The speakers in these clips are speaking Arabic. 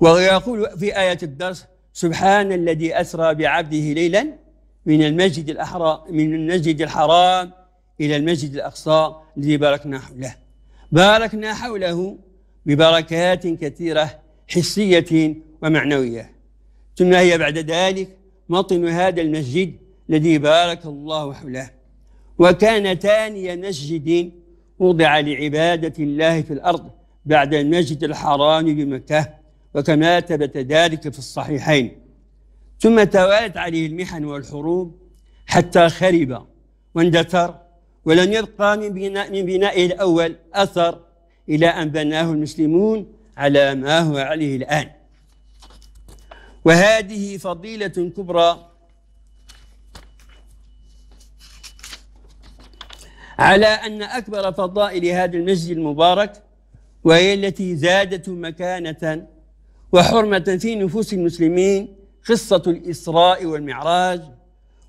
ويقول في آية الدرس سبحان الذي أسرى بعبده ليلا من المسجد الأحرى من المسجد الحرام إلى المسجد الأقصى الذي باركنا حوله باركنا حوله ببركات كثيرة حسية ومعنوية ثم هي بعد ذلك مطن هذا المسجد الذي بارك الله حوله وكان ثاني مسجد وضع لعبادة الله في الأرض بعد المسجد الحرام بمكة وكما ثبت ذلك في الصحيحين ثم توالت عليه المحن والحروب حتى خرب واندثر ولم يبقى من بناء من بنائه الأول أثر إلى أن بناه المسلمون على ما هو عليه الآن وهذه فضيلة كبرى على أن أكبر فضائل هذا المسجد المبارك وهي التي زادت مكانة وحرمة في نفوس المسلمين قصة الإسراء والمعراج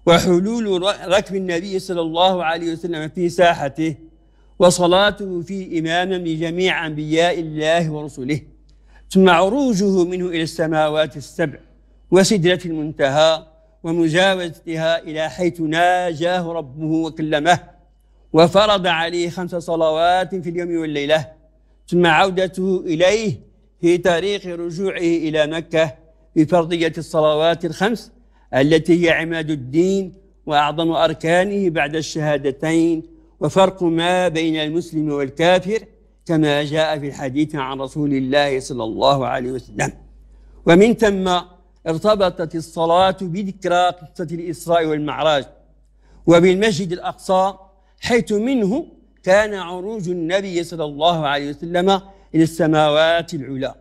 وحلول ركب النبي صلى الله عليه وسلم في ساحته وصلاته في إماما لجميع أنبياء الله ورسله ثم عروجه منه إلى السماوات السبع وسدرة المنتهى ومجاوزتها إلى حيث ناجاه ربه وكلمه وفرض عليه خمس صلوات في اليوم والليلة ثم عودته إليه في تاريخ رجوعه إلى مكة بفرضية الصلوات الخمس التي هي عماد الدين وأعظم أركانه بعد الشهادتين وفرق ما بين المسلم والكافر كما جاء في الحديث عن رسول الله صلى الله عليه وسلم ومن ثم ارتبطت الصلاة بذكرى قصة الإسراء والمعراج وبالمسجد الأقصى حيث منه كان عروج النبي صلى الله عليه وسلم إلى السماوات العلى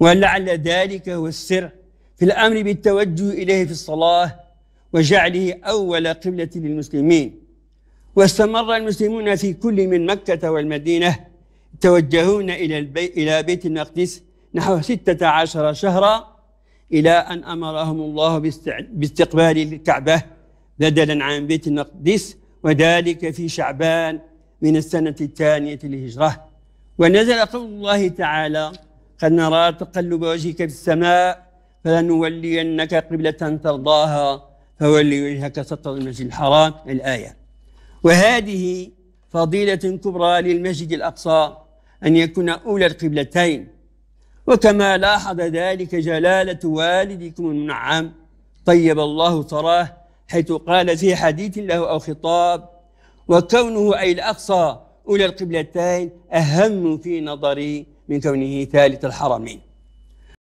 ولعل ذلك هو السر في الأمر بالتوجه إليه في الصلاة وجعله أول قبلة للمسلمين واستمر المسلمون في كل من مكة والمدينة يتوجهون إلى, البي إلى بيت المقدس نحو ستة عشر شهرا إلى أن أمرهم الله باستقبال الكعبة بدلا عن بيت المقدس وذلك في شعبان من السنة الثانية للهجرة ونزل قول الله تعالى قد نرى تقلب وجهك في السماء فلنولينك قبلة ترضاها فولي وجهك سطر المسجد الحرام الآية وهذه فضيلة كبرى للمسجد الأقصى أن يكون أولى القبلتين وكما لاحظ ذلك جلالة والدكم المنعم طيب الله ثراه حيث قال في حديث له أو خطاب وكونه أي الأقصى أولى القبلتين أهم في نظري من كونه ثالث الحرمين